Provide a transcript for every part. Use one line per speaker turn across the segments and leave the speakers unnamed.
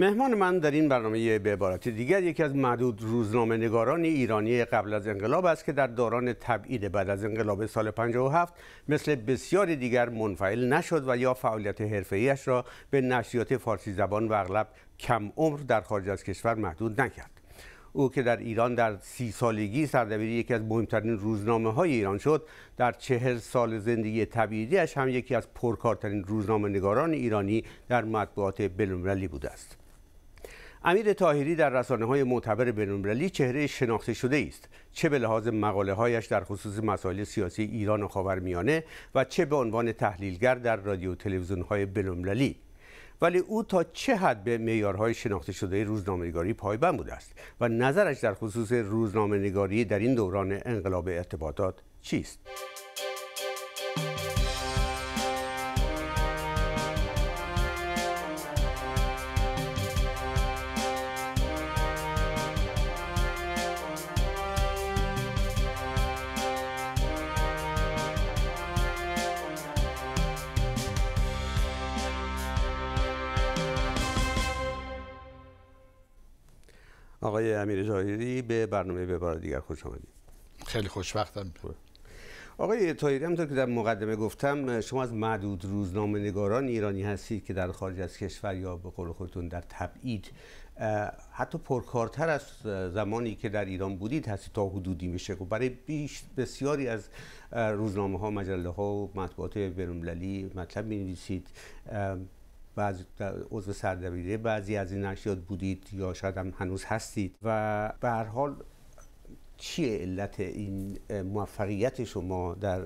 مهمان من در این برنامه به عبارت دیگر یکی از معدود روزنامه نگاران ایرانی قبل از انقلاب است که در دوران تبعید بعد از انقلاب سال 57 مثل بسیاری دیگر منفعل نشد و یا فعالیت حرفه‌ایش را به نشریات فارسی زبان و اغلب کم عمر در خارج از کشور محدود نکرد. او که در ایران در سی سالگی سردبیر یکی از مهمترین روزنامه های ایران شد در چهر سال زندگی تبعیدیش هم یکی از پرکارترین روزنامه نگاران ایرانی در مطبوعات بینالمللی بوده است امیر تاهری در رسانه های معتبر بینالمللی چهره شناخته شده است چه به لحاظ مقاله هایش در خصوص مسائل سیاسی ایران و خاورمیانه و چه به عنوان تحلیلگر در رادیو تلویزیون های بینالمللی ولی او تا چه حد به معیارهای شناخته شده روزنامه‌نگاری پایبند بوده است و نظرش در خصوص روزنامه‌نگاری در این دوران انقلاب ارتباطات چیست؟ آقای امیر جاهیری به برنامه به دیگر خوش آمدید
خیلی خوشبختم
آقای تایری همطور که در مقدمه گفتم شما از معدود روزنامه نگاران ایرانی هستید که در خارج از کشور یا به قول خودتون در تبعید حتی پرکارتر از زمانی که در ایران بودید هستید تا حدودی میشه و خب برای بیش بسیاری از روزنامه ها مجله ها و مطبوعات بینالمللی مطلب می نویسید بعضی عضو سردبیره بعضی از این نشریات بودید یا شاید هم هنوز هستید و به هر حال چیه علت این موفقیت شما در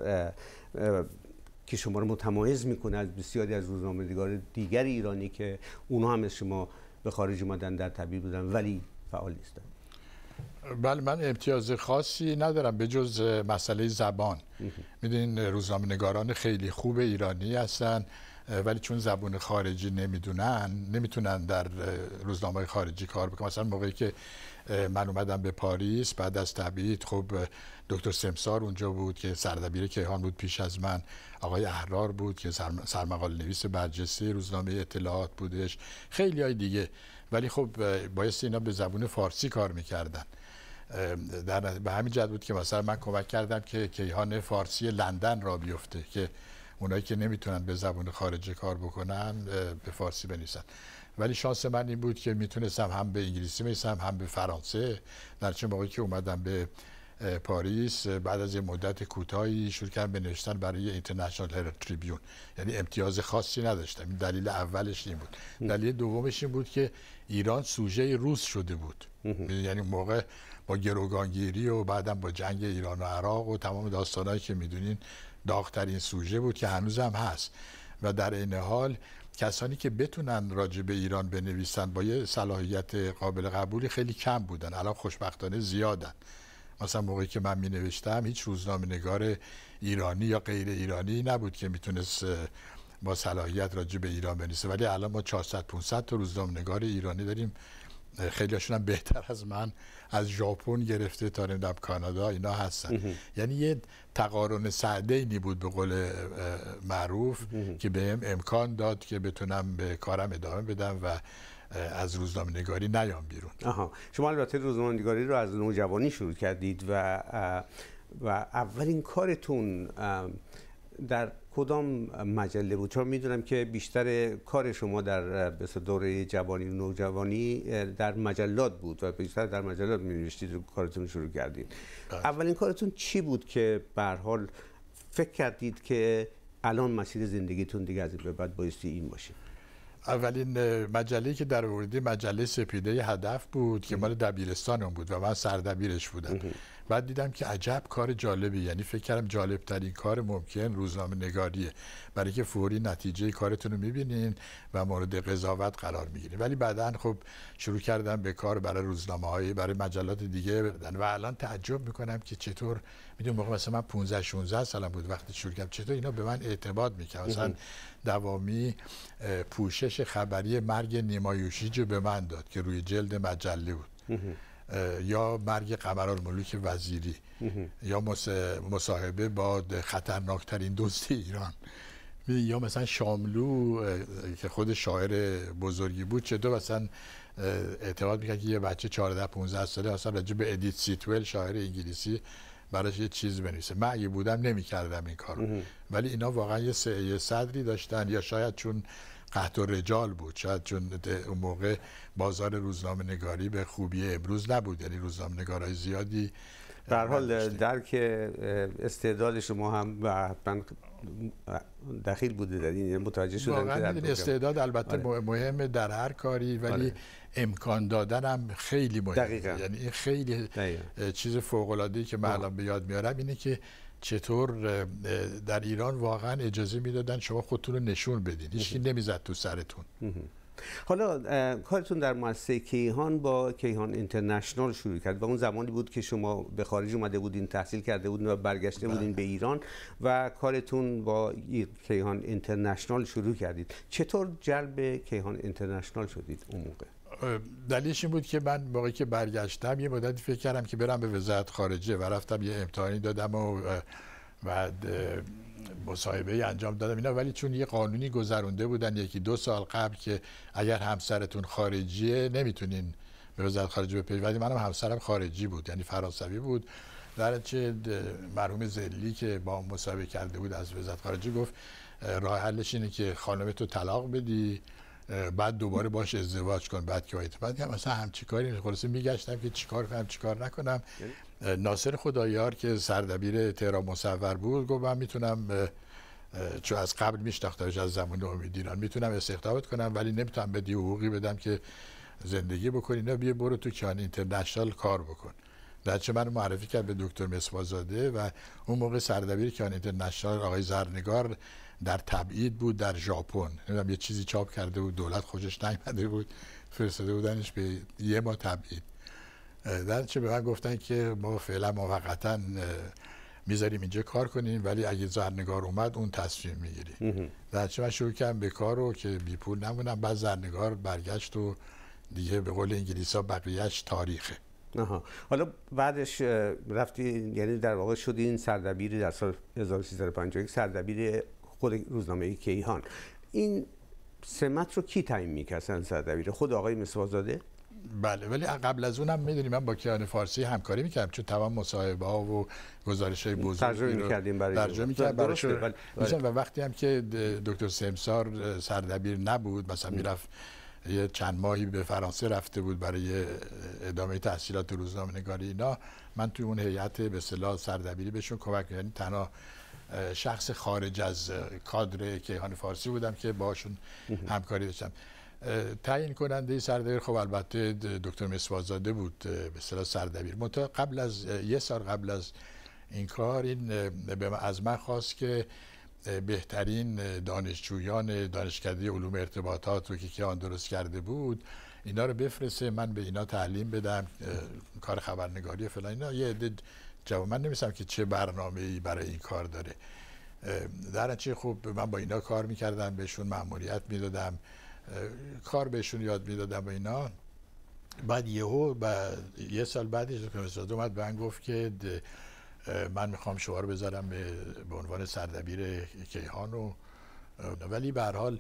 که شما رو متمایز میکنه از بسیاری از روزنامه‌نگار دیگر ایرانی که اونها هم شما
به خارج اومدن در تبییر بودن ولی فعال نیستن بله من امتیاز خاصی ندارم به جز مسئله زبان میدونین روزنامه خیلی خوب ایرانی هستن ولی چون زبون خارجی نمیدونن نمیتونن در روزنامه خارجی کار بکنن مثلا موقعی که من اومدم به پاریس بعد از تبعید خب دکتر سمسار اونجا بود که سردبیر کیهان بود پیش از من آقای احرار بود که سرمقال نویس برجسته روزنامه اطلاعات بودش خیلی دیگه ولی خب بایستی اینا به زبون فارسی کار میکردن در به همین جد بود که مثلا من کمک کردم که کیهان فارسی لندن را بیفته که اونایی که نمیتونن به زبان خارج کار بکنن به فارسی بنویسن ولی شانس من این بود که میتونستم هم به انگلیسی بنویسم هم به فرانسه در چه موقعی که اومدم به پاریس بعد از یه مدت کوتاهی شروع کردم به نوشتن برای اینترنشنال هر تریبیون یعنی امتیاز خاصی نداشتم دلیل اولش این بود دلیل دومش این بود که ایران سوژه روس شده بود یعنی موقع با گروگانگیری و بعدم با جنگ ایران و عراق و تمام داستانایی که میدونین داغترین سوژه بود که هنوزم هست و در این حال کسانی که بتونن راجع به ایران بنویسن با یه صلاحیت قابل قبولی خیلی کم بودن الان خوشبختانه زیادن مثلا موقعی که من می نوشتم هیچ روزنامه نگار ایرانی یا غیر ایرانی نبود که میتونست با صلاحیت راجع به ایران بنویسه ولی الان ما 400 500 تا روزنامه نگار ایرانی داریم هاشون هم بهتر از من از ژاپن گرفته تا نمیدونم کانادا اینا هستن یعنی یه تقارن سعدینی بود به قول معروف که بهم امکان داد که بتونم به کارم ادامه بدم و از روزنامه نگاری نیام بیرون شما البته روزنامه نگاری رو از نوجوانی شروع
کردید و و اولین کارتون در کدام مجله بود چون میدونم که بیشتر کار شما در دوره جوانی و نوجوانی در مجلات بود و بیشتر در مجلات می و کارتون شروع کردید بله. اولین کارتون چی بود که به حال فکر کردید که
الان مسیر زندگیتون دیگه از این به بعد بایستی این باشه اولین مجله که در آوردی مجله سپیده هدف بود که مال دبیرستانم بود و من سردبیرش بودم بعد دیدم که عجب کار جالبی یعنی فکر کردم جالب ترین کار ممکن روزنامه نگاریه برای که فوری نتیجه کارتون رو میبینین و مورد قضاوت قرار میگیرین ولی بعدا خب شروع کردم به کار برای روزنامه برای مجلات دیگه و الان تعجب میکنم که چطور میدون موقع مثلا من 15 16 سالم بود وقتی شروع کردم چطور اینا به من اعتماد میکنن مثلا دوامی پوشش خبری مرگ نیمایوشیج به من داد که روی جلد مجله بود یا مرگ ملوک وزیری یا مصاحبه با خطرناکترین دوست ایران یا مثلا شاملو که خود شاعر بزرگی بود چطور مثلا اعتقاد میکرد که یه بچه 14 15 ساله اصلا راجع به ادیت سیتول شاعر انگلیسی براش یه چیز بنویسه من اگه بودم نمیکردم این کارو ولی اینا واقعا یه, یه صدری داشتن یا شاید چون قهط و رجال بود شاید چون اون موقع بازار روزنامه نگاری به خوبی امروز نبود یعنی روزنامه نگارای زیادی در حال درک استعداد شما هم حتما
دخیل بوده در این یعنی متوجه شدن که در استعداد البته
آره. مهمه در هر کاری ولی آره. امکان دادن هم خیلی مهمه یعنی خیلی چیز فوق العاده که من الان به یاد میارم اینه که چطور در ایران واقعا اجازه میدادن شما خودتون رو نشون بدین هیچکی نمیزد تو سرتون حالا
کارتون در مؤسسه کیهان با کیهان اینترنشنال شروع کرد و اون زمانی بود که شما به خارج اومده بودین تحصیل کرده بودین و برگشته بودین بله. به ایران و کارتون با کیهان اینترنشنال شروع کردید چطور جلب کیهان اینترنشنال شدید
اون موقع دلیلش این بود که من موقعی که برگشتم یه مدتی فکر کردم که برم به وزارت خارجه و رفتم یه امتحانی دادم و بعد مصاحبه انجام دادم اینا ولی چون یه قانونی گذرونده بودن یکی دو سال قبل که اگر همسرتون خارجیه نمیتونین به وزارت خارجه بپیش ولی منم همسرم خارجی بود یعنی فرانسوی بود در چه مرحوم زلی که با مصاحبه کرده بود از وزارت خارجه گفت راه حلش اینه که خانمتو طلاق بدی بعد دوباره باش ازدواج کن بعد که بعد هم اصلا هم چیکاری خلاصه میگشتم که چیکار کنم چیکار نکنم یعنی؟ ناصر خدایار که سردبیر تهران مصور بود گفت من میتونم چون از قبل میشناختمش از زمان امید ایران میتونم استخدامت کنم ولی نمیتونم به حقوقی بدم که زندگی بکنی نه بیا برو تو کیان اینترنشنال کار بکن بچه من معرفی کرد به دکتر مسوازاده و اون موقع سردبیر که اینترنشنال آقای زرنگار در تبعید بود در ژاپن نمیدونم یه چیزی چاپ کرده بود دولت خوشش نیامده بود فرستاده بودنش به یه ما تبعید در چه به من گفتن که ما فعلا موقتا میذاریم اینجا کار کنیم ولی اگه زرنگار اومد اون تصمیم میگیری در چه من شروع کردم به کار رو که بی پول نمونم بعد زرنگار برگشت و دیگه به قول انگلیس بقیهش تاریخه آها.
حالا بعدش رفتین یعنی در واقع شدین سردبیر در سال 1351 سردبیر خود روزنامه کیهان این سمت رو کی تعیین می‌کردن سردبیر خود
آقای مسوازاده بله ولی قبل از اونم میدونی من با کیان فارسی همکاری میکردم چون تمام مصاحبه ها و گزارش های بزرگ ترجمه میکردیم برای ترجمه و وقتی هم که دکتر سمسار سردبیر نبود مثلا میرفت یه چند ماهی به فرانسه رفته بود برای ادامه تحصیلات روزنامه نگاری اینا من توی اون هیئت به صلاح سردبیری بهشون کمک یعنی تنها شخص خارج از کادر کیهان فارسی بودم که باشون همکاری داشتم تعیین کننده سردبیر خب البته دکتر مسوازاده بود به صلاح سردبیر قبل از یه سال قبل از این کار این از من خواست که بهترین دانشجویان دانشکده علوم ارتباطات رو که آن درست کرده بود اینا رو بفرسته من به اینا تعلیم بدم کار خبرنگاری و فلان اینا یه عده جواب من نمیستم که چه برنامه ای برای این کار داره در چه خوب من با اینا کار میکردم بهشون معمولیت میدادم کار بهشون یاد میدادم و اینا بعد یهو یه سال بعدش دکتر اومد به گفت که من میخوام شما رو بذارم به عنوان سردبیر کیهان و ولی به حال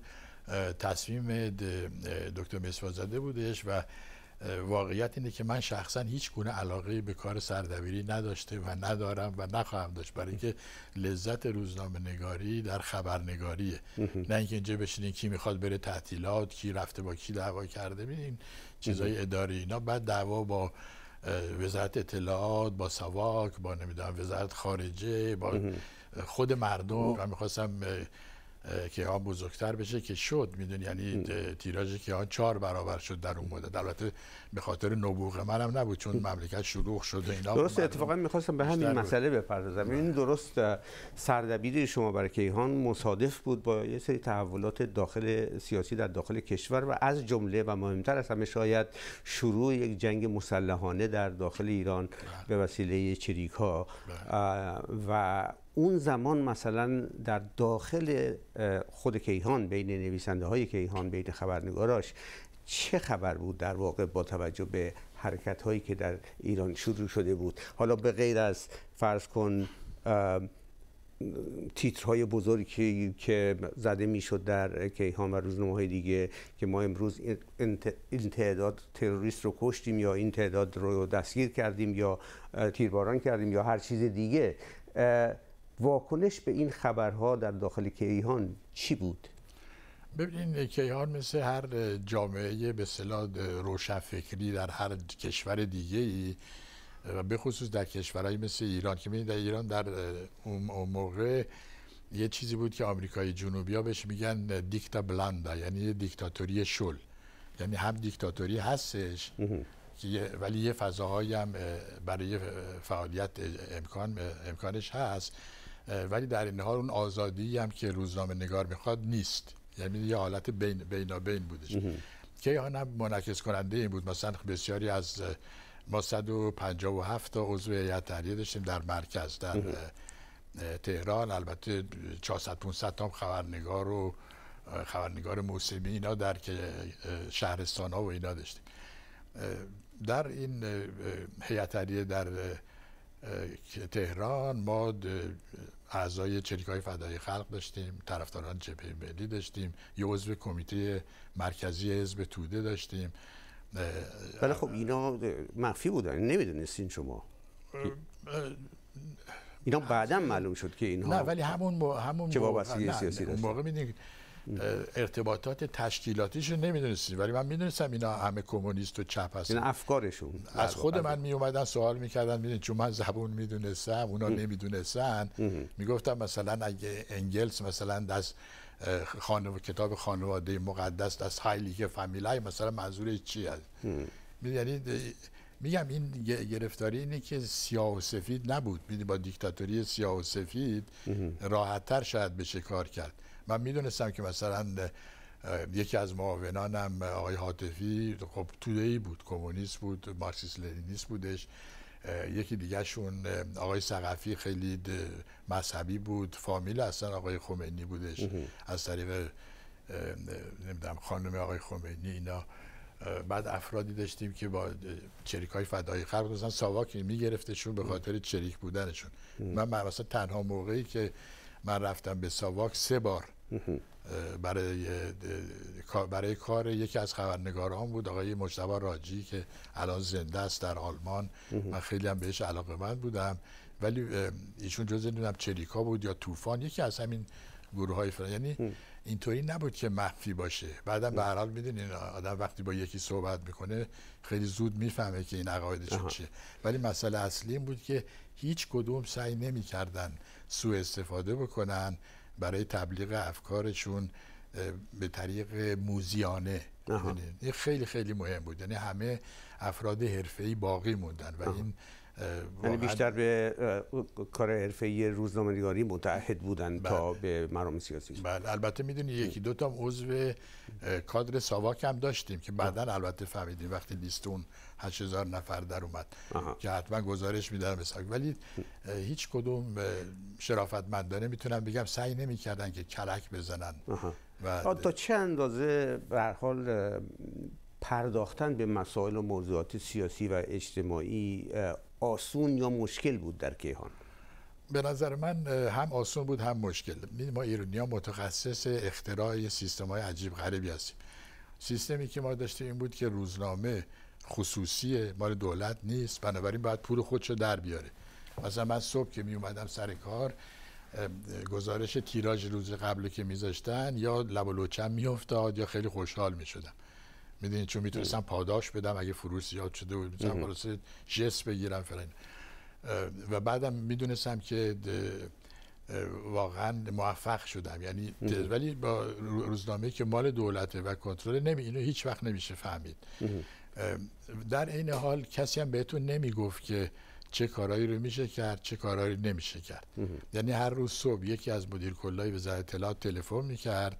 تصمیم دکتر مسوازاده بودش و واقعیت اینه که من شخصا هیچ گونه علاقه به کار سردبیری نداشته و ندارم و نخواهم داشت برای اینکه لذت روزنامه نگاری در خبرنگاریه نه اینکه اینجا بشینین کی میخواد بره تعطیلات کی رفته با کی دعوا کرده ببینین چیزای اداری اینا بعد دعوا با وزارت اطلاعات با سواک با نمیدونم وزارت خارجه با خود مردم و خب. میخواستم که ها بزرگتر بشه که شد میدونی یعنی که ها چهار برابر شد در اون مدت البته به خاطر نبوغ منم نبود چون مملکت شلوغ شد و اینا درست اتفاقا
میخواستم به همین مسئله بپردازم این بله. درست سردبیر شما برای کیهان مصادف بود با یه سری تحولات داخل سیاسی در داخل کشور و از جمله و مهمتر از همه شاید شروع یک جنگ مسلحانه در داخل ایران بله. به وسیله چریک بله. و اون زمان مثلا در داخل خود کیهان بین نویسنده های کیهان بین خبرنگاراش چه خبر بود در واقع با توجه به حرکت هایی که در ایران شروع شده بود حالا به غیر از فرض کن تیترهای بزرگی که زده میشد در کیهان و روزنامه های دیگه که ما امروز این تعداد تروریست رو کشتیم یا این تعداد رو دستگیر کردیم یا تیرباران کردیم یا هر چیز دیگه واکنش به این خبرها در داخل کیهان چی بود؟
ببینید کیهان مثل هر جامعه به صلاح روشنفکری در هر کشور دیگه ای و به خصوص در کشورهایی مثل ایران که میدید در ایران در اون موقع یه چیزی بود که آمریکای جنوبی ها بهش میگن دیکتا بلاندا یعنی دیکتاتوری شل یعنی هم دیکتاتوری هستش ولی یه فضاهایی هم برای فعالیت امکان امکانش هست ولی در این حال اون آزادی هم که روزنامه نگار میخواد نیست یعنی یه حالت بین بینابین بودش که هم منعکس کننده این بود مثلا بسیاری از ما 157 تا عضو هیئت داشتیم در مرکز در تهران البته 400 500 تا خبرنگار و خبرنگار موسمی اینا در که شهرستان ها و اینا داشتیم در این هیئت در تهران ما اعضای چریک فدای خلق داشتیم طرفداران جبهه ملی داشتیم یه عضو کمیته مرکزی حزب توده داشتیم ولی خب اینا مخفی بودن نمیدونستین شما اینا بعدا معلوم شد که اینها نه ولی همون با همون وابستگی سیاسی موقع میدونید ارتباطات رو نمیدونستیم ولی من میدونستم اینا همه کمونیست و چپ هستن این افکارشون از خود من می سوال میکردن میدون چون من زبون میدونستم اونا نمیدونستن میگفتم مثلا اگه انگلس مثلا دست خانو... کتاب خانواده مقدس دست هایلی که فامیلای مثلا منظور چی هست یعنی میگم این گرفتاری اینه که سیاه و سفید نبود با دیکتاتوری سیاه و سفید راحتتر شاید بشه کار کرد من میدونستم که مثلا یکی از معاونانم آقای حاطفی خب توده ای بود کمونیست بود مارکسیس لنینیست بودش یکی دیگهشون آقای سقفی خیلی مذهبی بود فامیل اصلا آقای خمینی بودش از طریق نمیدونم خانم آقای خمینی اینا بعد افرادی داشتیم که با چریک های فدای خلق مثلا ساواک میگرفتشون به خاطر چریک بودنشون من مثلا تنها موقعی که من رفتم به ساواک سه بار برای برای کار یکی از خبرنگاران بود آقای مجتبا راجی که الان زنده است در آلمان من خیلی هم بهش علاقه من بودم ولی ایشون جز نمیدونم چریکا بود یا طوفان یکی از همین گروه های یعنی اینطوری نبود که مخفی باشه بعدا به هر حال میدونین آدم وقتی با یکی صحبت میکنه خیلی زود میفهمه که این عقایدشون چیه ولی مسئله اصلی این بود که هیچ کدوم سعی نمیکردن سوء استفاده بکنن برای تبلیغ افکارشون به طریق موزیانه یعنی این خیلی خیلی مهم بود یعنی همه افراد حرفه‌ای باقی موندن و این یعنی بیشتر
به کار ای روزنامه‌نگاری متعهد بودن تا بله. به مرام سیاسی
بله البته میدونی یکی دو تا عضو کادر ساواک هم داشتیم که بعدا البته فهمیدیم وقتی لیست اون 8000 نفر در اومد که حتما گزارش میدادن به ولی هیچ کدوم شرافتمندانه میتونم بگم سعی نمیکردن که کلک بزنن و
تا چه اندازه به حال پرداختن به مسائل و موضوعات سیاسی و اجتماعی آسون یا مشکل بود در کیهان
به نظر من هم آسون بود هم مشکل ما ایرانی ها متخصص اختراع سیستم های عجیب غریبی هستیم سیستمی که ما داشتیم این بود که روزنامه خصوصی مال دولت نیست بنابراین باید پول رو در بیاره مثلا من صبح که می اومدم سر کار گزارش تیراژ روز قبل که میذاشتن یا لب و لوچم میافتاد یا خیلی خوشحال میشدم میدونید چون میتونستم پاداش بدم اگه فروش زیاد شده بود میتونم جس بگیرم فلان و بعدم میدونستم که واقعا موفق شدم یعنی ولی با روزنامه که مال دولته و کنترل نمی اینو هیچ وقت نمیشه فهمید در این حال کسی هم بهتون نمیگفت که چه کارایی رو میشه کرد چه کارایی نمیشه کرد یعنی هر روز صبح یکی از مدیر کلای وزارت اطلاعات تلفن میکرد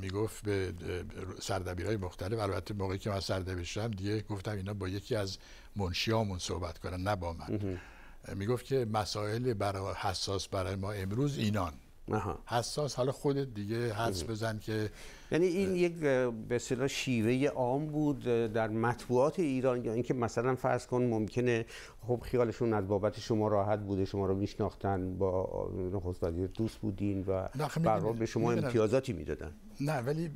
میگفت به های مختلف البته موقعی که من سردبیر شدم دیگه گفتم اینا با یکی از منشیامون صحبت کنن نه با من میگفت که مسائل برای حساس برای ما امروز اینان حساس حالا خودت دیگه حس بزن که یعنی این یک به اصطلاح شیوه عام
بود در مطبوعات ایران یا اینکه مثلا فرض کن ممکنه خب خیالشون از بابت شما راحت بوده شما رو میشناختن با نخست وزیر دوست بودین و خب برحال به شما امتیازاتی میدادن
نه ولی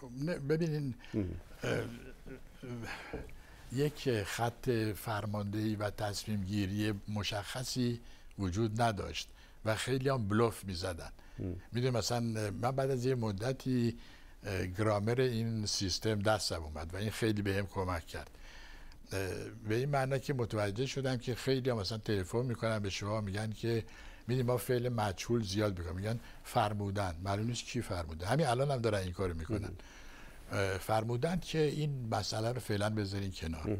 خب ببینین یک خط فرماندهی و تصمیم گیری مشخصی وجود نداشت و خیلی هم بلوف زدن میدونی مثلا من بعد از یه مدتی گرامر این سیستم دستم اومد و این خیلی بهم کمک کرد به این معنی که متوجه شدم که خیلی هم مثلا تلفن میکنن به شما میگن که میدیم ما فعل مجهول زیاد بکنم میگن فرمودن معلوم نیست کی فرموده همین الان هم دارن این کارو میکنن فرمودن که این مسئله رو فعلا بذارین کنار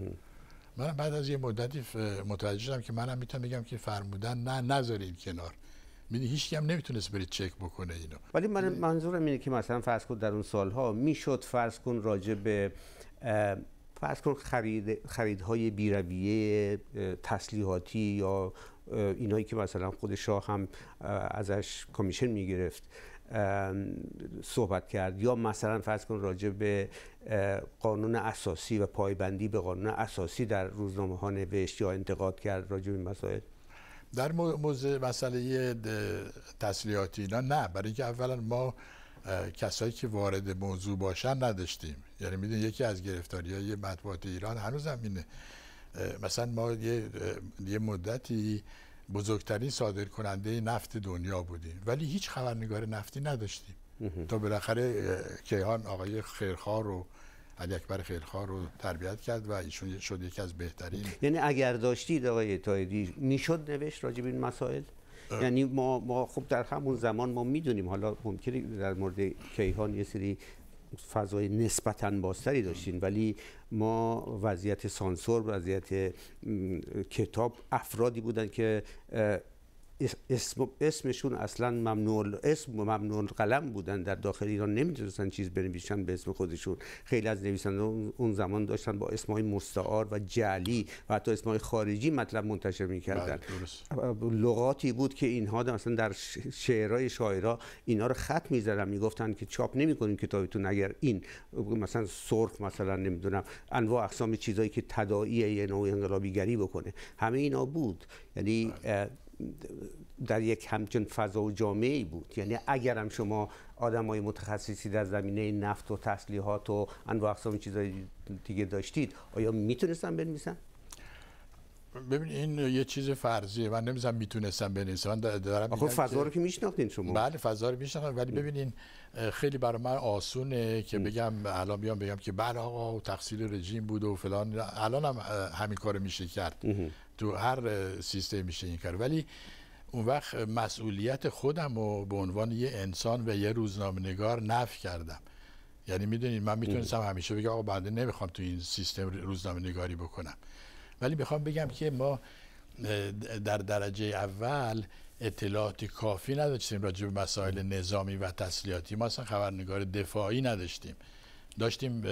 من بعد از یه مدتی متوجه شدم که منم میتونم بگم که فرمودن نه نذارید کنار یعنی هیچ هم نمیتونست بری چک بکنه اینو
ولی من منظورم اینه که مثلا فرض کن در اون سالها میشد فرض کن راجع به فرض کن خرید خریدهای بیرویه تسلیحاتی یا اینایی که مثلا خود شاه هم ازش کمیشن میگرفت صحبت کرد یا مثلا فرض کن راجع به قانون اساسی و پایبندی به قانون اساسی در روزنامه ها نوشت یا انتقاد کرد
راجع به مسائل در موضوع مسئله تسلیحاتی اینا نه برای اینکه اولا ما کسایی که وارد موضوع باشن نداشتیم یعنی میدون یکی از گرفتاری های مطبوعات ایران هنوز هم اینه مثلا ما یه, مدتی بزرگترین صادر کننده نفت دنیا بودیم ولی هیچ خبرنگار نفتی نداشتیم تا بالاخره کیهان آقای خیرخوار رو علی اکبر خیلخواه رو تربیت کرد و ایشون شد یکی از بهترین یعنی اگر داشتید آقای
تایدی میشد نوشت راجب این مسائل یعنی ما ما خب در همون زمان ما میدونیم حالا ممکنه در مورد کیهان یه سری فضای نسبتا باستری داشتین ولی ما وضعیت سانسور وضعیت کتاب افرادی بودن که اسمشون اصلا ممنوع اسم ممنوع قلم بودن در داخل ایران نمیدونستن چیز بنویسن به اسم خودشون خیلی از نویسنده اون زمان داشتن با اسمای مستعار و جعلی و حتی اسمای خارجی مطلب منتشر میکردن بله، لغاتی بود که اینها مثلا در شعرهای شاعرها اینا رو خط میزدن میگفتن که چاپ نمیکنیم کتابتون اگر این مثلا سرخ مثلا نمیدونم انواع اقسام چیزایی که تداعی نوع انقلابیگری بکنه همه اینا بود یعنی بله. در یک همچین فضا و جامعه ای بود یعنی اگر هم شما آدم های متخصصی در زمینه نفت و تسلیحات و انواع اقسام
چیزهای دیگه داشتید آیا میتونستم بنویسن ببین این یه چیز فرضیه من نمیزم میتونستم بنویسم من دارم خب فضا رو که میشناختین شما بله فضا رو میشناختم ولی ببینین خیلی برای من آسونه که بگم الان بیام بگم که بله آقا تقصیل رژیم بود و فلان الان هم همین کارو میشه کرد تو هر سیستم میشه این کار ولی اون وقت مسئولیت خودم رو به عنوان یه انسان و یه روزنامه نگار نف کردم یعنی میدونید من میتونستم همیشه بگم آقا بنده نمیخوام تو این سیستم روزنامه نگاری بکنم ولی میخوام بگم که ما در درجه اول اطلاعات کافی نداشتیم راجع به مسائل نظامی و تسلیحاتی ما اصلا خبرنگار دفاعی نداشتیم داشتیم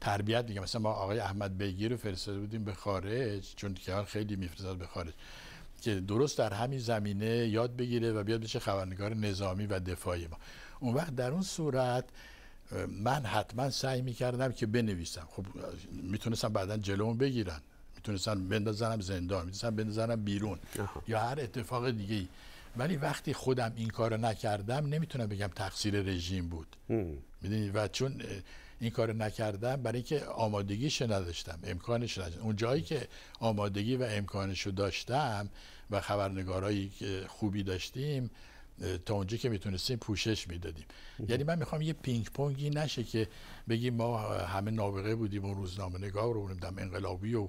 تربیت میگم مثلا ما آقای احمد بیگی رو فرستاده بودیم به خارج چون که خیلی میفرستاد به خارج که درست در همین زمینه یاد بگیره و بیاد بشه خبرنگار نظامی و دفاعی ما اون وقت در اون صورت من حتما سعی میکردم که بنویسم خب میتونستم بعدا جلوم بگیرن میتونستم بندازنم زندان میتونستم بندازنم بیرون یا هر اتفاق دیگه ای ولی وقتی خودم این کارو نکردم نمیتونم بگم تقصیر رژیم بود میدونی و چون این کار نکردم برای اینکه آمادگیش نداشتم امکانش نداشتم اون جایی که آمادگی و امکانش رو داشتم و خبرنگارایی خوبی داشتیم تا اونجا که میتونستیم پوشش میدادیم یعنی من میخوام یه پینگ پونگی نشه که بگیم ما همه نابغه بودیم و روزنامه نگار رو بودیم انقلابی و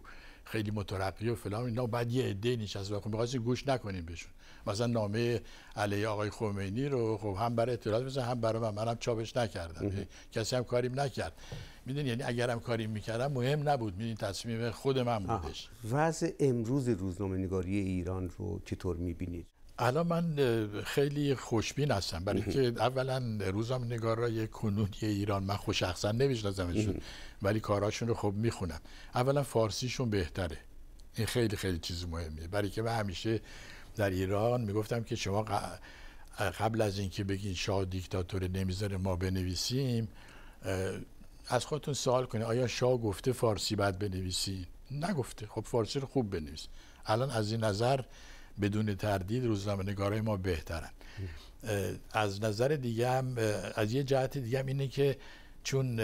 خیلی مترقی و فلان اینا بعد یه عده نشسته بخون خب می‌خواستیم گوش نکنیم بهشون مثلا نامه علی آقای خمینی رو خب هم برای اطلاعات بزن هم برای من منم چاپش نکردم کسی هم کاریم نکرد میدونی یعنی اگرم کاری میکردم مهم نبود میدونی تصمیم خود من بودش
وضع امروز
روزنامه نگاری ایران رو چطور میبینید الان من خیلی خوشبین هستم برای اینکه اولا روزام نگارای کنونی ایران من خوش شخصا نمیشناسمشون ولی کاراشون رو خب میخونم اولا فارسیشون بهتره این خیلی خیلی چیز مهمیه. برای که من همیشه در ایران میگفتم که شما قبل از اینکه بگین شاه دیکتاتور نمیذاره ما بنویسیم از خودتون سوال کنید آیا شاه گفته فارسی بعد بنویسی نگفته خب فارسی رو خوب بنویس الان از این نظر بدون تردید روزنامه نگارای ما بهترن از نظر دیگه هم از یه جهت دیگه هم اینه که چون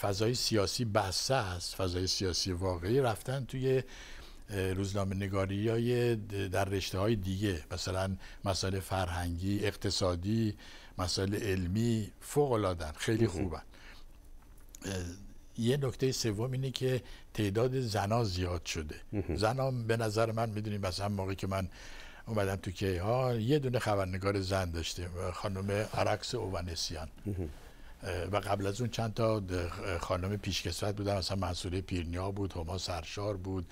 فضای سیاسی بحثه است فضای سیاسی واقعی رفتن توی روزنامه نگاری های در رشته های دیگه مثلا مسائل فرهنگی اقتصادی مسائل علمی فوق العاده خیلی خوبن یه نکته سوم اینه که تعداد زنا زیاد شده زنا به نظر من میدونیم مثلا موقعی که من اومدم تو ها یه دونه خبرنگار زن داشتیم خانم عرکس اوونسیان و قبل از اون چند تا خانم پیشکسوت بودن مثلا منصوره پیرنیا بود هما سرشار بود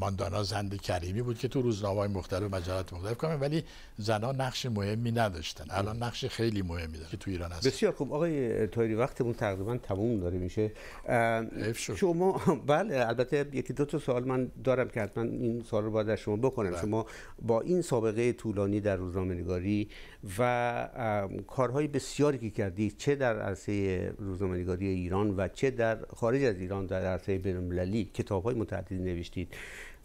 ماندانا زند کریمی بود که تو روزنامه های مختلف مجلات مختلف کامه ولی زنها نقش مهمی نداشتن الان نقش خیلی مهمی داره که تو ایران هست
بسیار خوب آقای تایری وقتمون تقریبا تموم داره میشه شما بله البته یکی دو تا سوال من دارم که حتما این سوال رو باید از شما بکنم بله. شما با این سابقه طولانی در روزنامه نگاری و کارهای بسیاری که کردی چه در عرصه روزنامه نگاری ایران و چه در خارج از ایران در عرصه بین المللی کتاب‌های متعددی نوشتید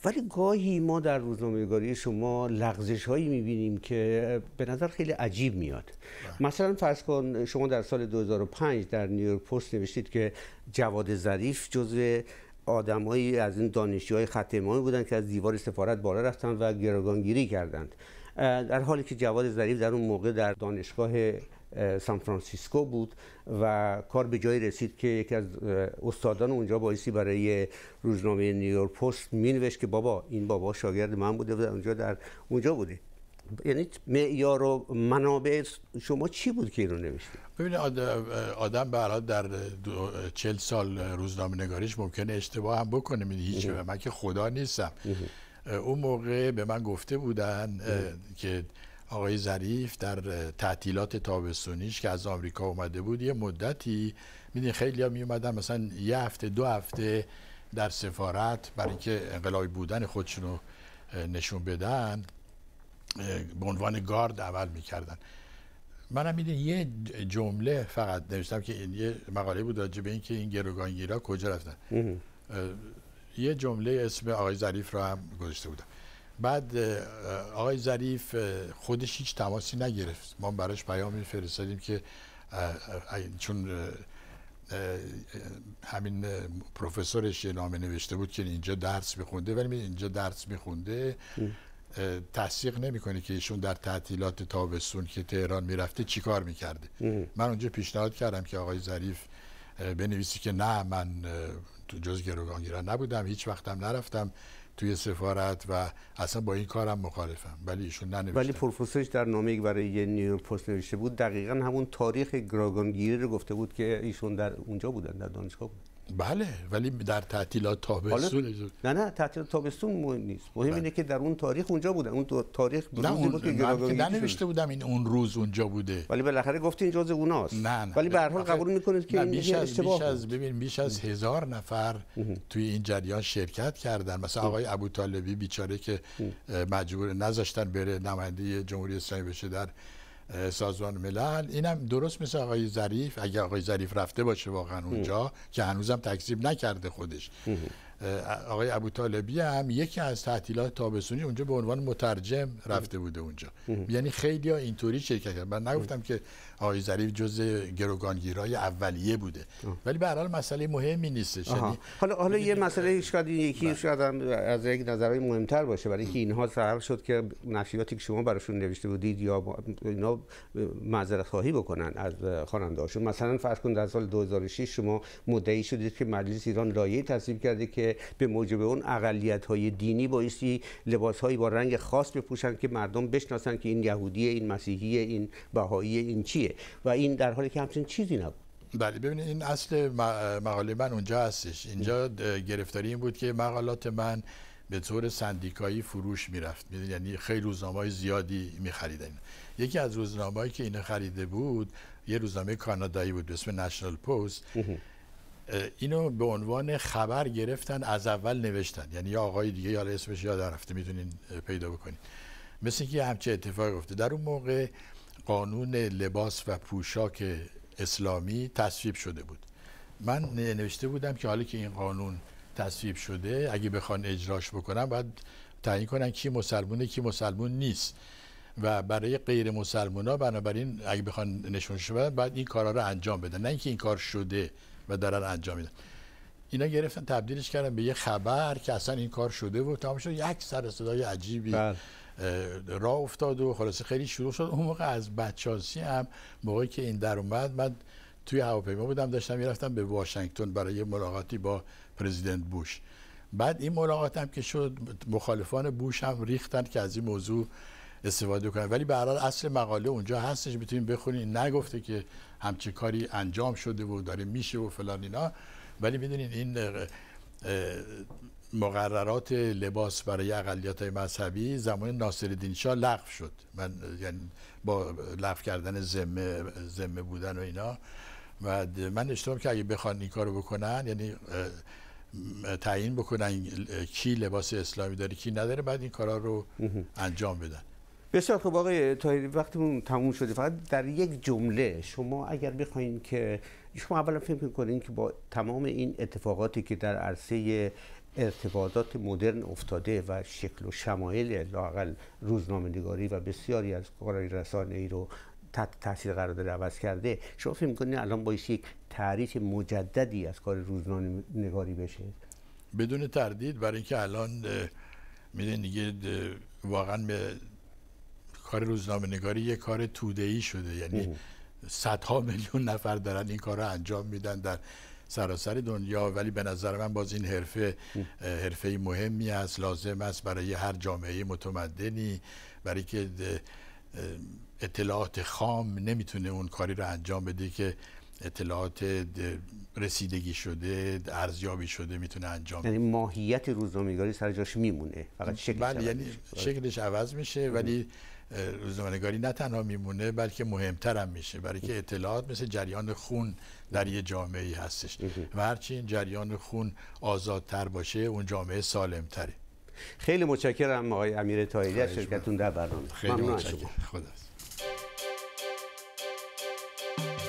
ولی گاهی ما در روزنامه‌نگاری شما لغزش هایی می‌بینیم که به نظر خیلی عجیب میاد بله. مثلا فرض کن شما در سال 2005 در نیویورک پست نوشتید که جواد ظریف جزو آدمایی از این دانشجوهای خط امامی بودن که از دیوار سفارت بالا رفتن و گروگانگیری کردند در حالی که جواد ظریف در اون موقع در دانشگاه سان فرانسیسکو بود و کار به جایی رسید که یکی از استادان اونجا بایسی برای روزنامه نیویورک پست مینوشت که بابا این بابا شاگرد من بوده و اونجا در اونجا بوده یعنی معیار
و منابع شما چی بود که اینو نوشتید ببینید آدم به در چل سال روزنامه نگاریش ممکنه اشتباه هم بکنه هیچ من که خدا نیستم اون موقع به من گفته بودن که آقای ظریف در تعطیلات تابستونیش که از آمریکا اومده بود یه مدتی میدین خیلی ها میومدن مثلا یه هفته دو هفته در سفارت برای اینکه انقلابی بودن خودشون رو نشون بدن به عنوان گارد اول میکردن منم میدین یه جمله فقط نوشتم که یه مقاله بود راجع به اینکه این گروگانگیرها کجا رفتن یه جمله اسم آقای ظریف رو هم گذاشته بودم بعد آقای ظریف خودش هیچ تماسی نگرفت ما براش پیام فرستادیم که چون همین پروفسورش یه نامه نوشته بود که اینجا درس میخونده ولی اینجا درس میخونده تصدیق نمیکنه که ایشون در تعطیلات تابستون که تهران میرفته چیکار میکرده من اونجا پیشنهاد کردم که آقای ظریف بنویسی که نه من جز گروگانگیران نبودم هیچ وقتم نرفتم توی سفارت و اصلا با این کارم مخالفم ولی ایشون ننوشته ولی پروفسورش در
نامه برای یه نیویورک پست نوشته بود دقیقا همون تاریخ گراگانگیری رو گفته بود که ایشون در اونجا بودن در دانشگاه بودن بله ولی در تعطیلات تابستون نه نه تعطیلات تابستون مهم نیست مهم بله. اینه که در اون تاریخ اونجا بوده. اون تاریخ نه اون... بود که نوشته
بودم این اون روز اونجا بوده ولی بالاخره گفتین جز اوناست نه
نه ولی به هر حال قبول میکنید که این بیش از اشتباه بیش از
ببین بیش از هزار نفر توی این جریان شرکت کردن مثلا آقای ابو طالبی بیچاره که مجبور نذاشتن بره نماینده جمهوری اسلامی بشه در سازمان ملل اینم درست مثل آقای ظریف اگر آقای ظریف رفته باشه واقعا اونجا که هنوزم تکذیب نکرده خودش آقای ابو طالبی هم یکی از تعطیلات تابستونی اونجا به عنوان مترجم رفته بوده اونجا یعنی خیلی ها اینطوری شرکت کرد من نگفتم که آقای ظریف جزء گروگانگیرای اولیه بوده ولی به هر حال مسئله مهمی نیستش یعنی حالا حالا یه مسئله شاید یکی بله. شاید
از یک نظر مهمتر باشه برای اینکه اینها سبب شد که نشریاتی که شما براشون نوشته بودید یا اینا معذرت خواهی بکنن از خواننده مثلا فرض کن در سال 2006 شما مدعی شدید که مجلس ایران لایه تصویب کرده که که به موجب اون اقلیت های دینی بایستی لباس با رنگ خاص بپوشن که مردم بشناسن که این یهودیه
این مسیحیه این بهاییه این چیه و این در حالی که همچین چیزی نبود بله ببینید این اصل مقاله من اونجا هستش اینجا گرفتاری این بود که مقالات من به طور سندیکایی فروش میرفت میدونی یعنی خیلی روزنامه زیادی میخریدن یکی از روزنامه‌ای که اینو خریده بود یه روزنامه کانادایی بود به اسم نشنال پست اینو به عنوان خبر گرفتن از اول نوشتن یعنی یا آقای دیگه یا اسمش یاد رفته میتونین پیدا بکنین مثل اینکه همچه اتفاق گفته در اون موقع قانون لباس و پوشاک اسلامی تصویب شده بود من نوشته بودم که حالا که این قانون تصویب شده اگه بخوان اجراش بکنم باید تعیین کنن کی مسلمونه کی مسلمون نیست و برای غیر مسلمونا ها بنابراین اگه بخوان نشون شده بعد این کارا رو انجام بدن نه اینکه این کار شده و دارن انجام میدن اینا گرفتن تبدیلش کردن به یه خبر که اصلا این کار شده و تمام شد یک سر صدای عجیبی بله. راه افتاد و خلاصه خیلی شروع شد اون موقع از بچاسی هم موقعی که این در اومد من توی هواپیما بودم داشتم میرفتم به واشنگتن برای ملاقاتی با پرزیدنت بوش بعد این ملاقات هم که شد مخالفان بوش هم ریختن که از این موضوع استفاده کنن ولی به اصل مقاله اونجا هستش میتونیم بخونیم نگفته که همچی کاری انجام شده بود، داره میشه و فلان اینا ولی میدونین این مقررات لباس برای اقلیت های مذهبی زمان ناصر شاه لغو شد من یعنی با لغو کردن زمه بودن و اینا و من اشتباه که اگه بخوان این کارو بکنن یعنی تعیین بکنن کی لباس اسلامی داره کی نداره بعد این کارا رو انجام بدن
بسیار خب آقای تاهری وقتمون تموم شده فقط در یک جمله شما اگر بخواین که شما اولا فکر کنین که با تمام این اتفاقاتی که در عرصه ارتباطات مدرن افتاده و شکل و شمایل لاقل روزنامه نگاری و بسیاری از کارهای رسانه ای رو تحت تاثیر قرار داره عوض کرده شما فکر کنین الان با یک تعریف
مجددی از کار روزنامه نگاری بشه بدون تردید برای اینکه الان میدونید دیگه واقعا به کار روزنامه نگاری یه کار ای شده یعنی صدها میلیون نفر دارن این کار رو انجام میدن در سراسر دنیا ولی به نظر من باز این حرفه حرفه مهمی است لازم است برای هر جامعه متمدنی برای که اطلاعات خام نمیتونه اون کاری رو انجام بده که اطلاعات رسیدگی شده ارزیابی شده میتونه انجام یعنی
ماهیت
روزنامه‌نگاری سر جاش میمونه فقط شکلش بله، یعنی شکلش عوض میشه ولی روزنامه‌نگاری نه تنها میمونه بلکه مهمتر هم میشه برای که اطلاعات مثل جریان خون در یه جامعه هستش و هرچی این جریان خون آزادتر باشه اون جامعه سالمتره
خیلی متشکرم آقای امیر تایری از شرکتتون
در برنامه خیلی متشکرم خدا